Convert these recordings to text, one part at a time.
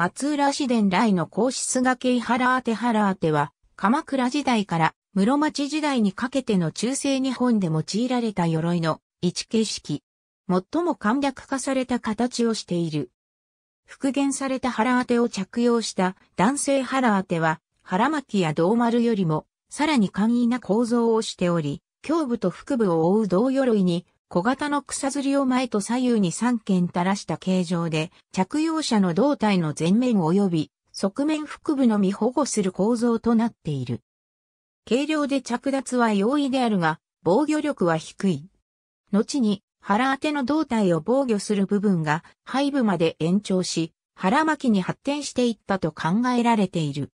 松浦市伝来の皇室がけ当て、腹当ては、鎌倉時代から室町時代にかけての中世日本で用いられた鎧の一形式。最も簡略化された形をしている。復元された腹当てを着用した男性腹当ては、腹巻きや胴丸よりも、さらに簡易な構造をしており、胸部と腹部を覆う胴鎧に小型の草釣りを前と左右に3件垂らした形状で、着用者の胴体の前面及び側面腹部のみ保護する構造となっている。軽量で着脱は容易であるが、防御力は低い。後に腹当ての胴体を防御する部分が背部まで延長し、腹巻きに発展していったと考えられている。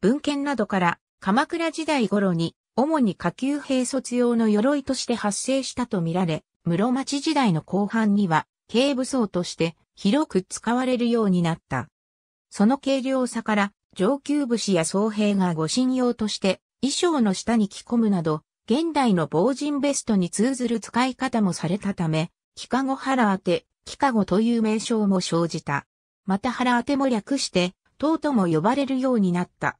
文献などから鎌倉時代頃に主に下級兵卒用の鎧として発生したとみられ、室町時代の後半には、軽武装として広く使われるようになった。その軽量さから、上級武士や僧兵が護身用として、衣装の下に着込むなど、現代の防塵ベストに通ずる使い方もされたため、キカゴ腹当て、キカゴという名称も生じた。また腹当ても略して、塔とも呼ばれるようになった。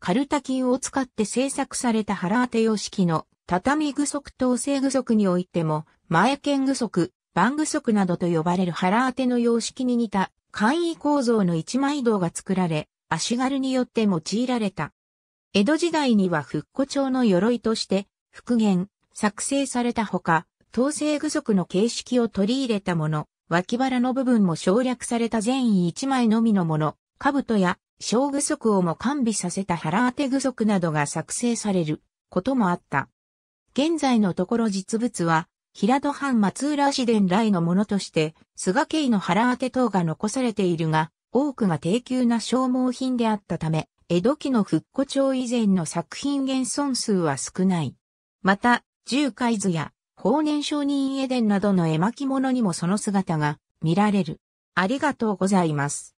カルタ菌を使って制作された腹当て様式の畳具足等性具足においても、前剣具足、番具足などと呼ばれる腹当ての様式に似た簡易構造の一枚銅が作られ、足軽によって用いられた。江戸時代には復古調の鎧として復元、作成されたほか、統制具足の形式を取り入れたもの、脇腹の部分も省略された全員一枚のみのもの、兜や小具足をも完備させた腹当て具足などが作成されることもあった。現在のところ実物は平戸藩松浦市伝来のものとして、菅家の腹当て等が残されているが、多くが低級な消耗品であったため、江戸期の復古町以前の作品現存数は少ない。また、重海図や、法年商人絵伝などの絵巻物にもその姿が見られる。ありがとうございます。